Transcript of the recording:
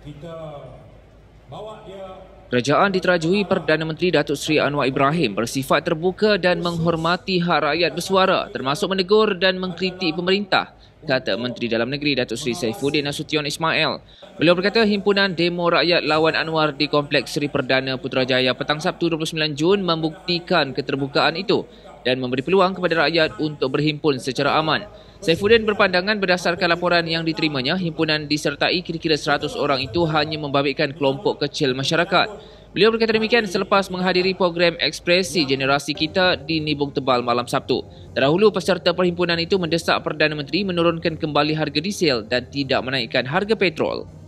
kita bawa dia Kerajaan diterajui Perdana Menteri Datuk Seri Anwar Ibrahim bersifat terbuka dan menghormati hak rakyat bersuara termasuk menegur dan mengkritik pemerintah kata Menteri Dalam Negeri Datuk Seri Saifuddin Nasution Ismail Beliau berkata himpunan demo rakyat lawan Anwar di Kompleks Seri Perdana Putrajaya petang Sabtu 29 Jun membuktikan keterbukaan itu dan memberi peluang kepada rakyat untuk berhimpun secara aman. Saifuddin berpandangan berdasarkan laporan yang diterimanya, himpunan disertai kira-kira 100 orang itu hanya membabitkan kelompok kecil masyarakat. Beliau berkata demikian selepas menghadiri program ekspresi generasi kita di Nibung Tebal malam Sabtu. Terdahulu, peserta perhimpunan itu mendesak Perdana Menteri menurunkan kembali harga diesel dan tidak menaikkan harga petrol.